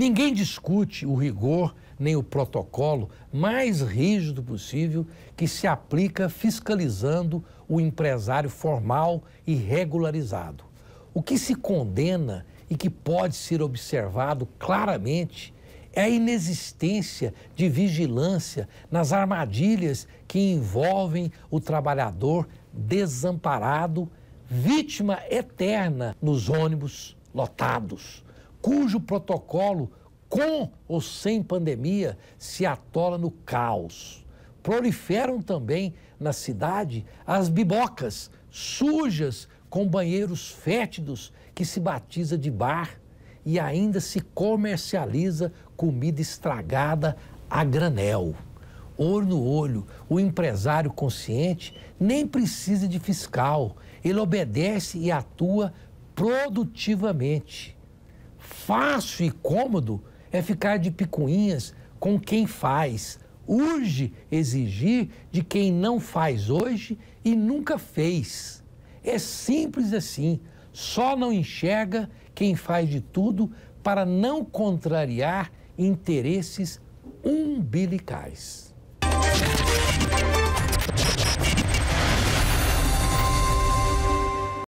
Ninguém discute o rigor nem o protocolo mais rígido possível que se aplica fiscalizando o empresário formal e regularizado. O que se condena e que pode ser observado claramente é a inexistência de vigilância nas armadilhas que envolvem o trabalhador desamparado, vítima eterna nos ônibus lotados cujo protocolo, com ou sem pandemia, se atola no caos. Proliferam também na cidade as bibocas, sujas com banheiros fétidos, que se batiza de bar e ainda se comercializa comida estragada a granel. Ouro no olho, o empresário consciente nem precisa de fiscal, ele obedece e atua produtivamente fácil e cômodo é ficar de picuinhas com quem faz. Urge exigir de quem não faz hoje e nunca fez. É simples assim. Só não enxerga quem faz de tudo para não contrariar interesses umbilicais.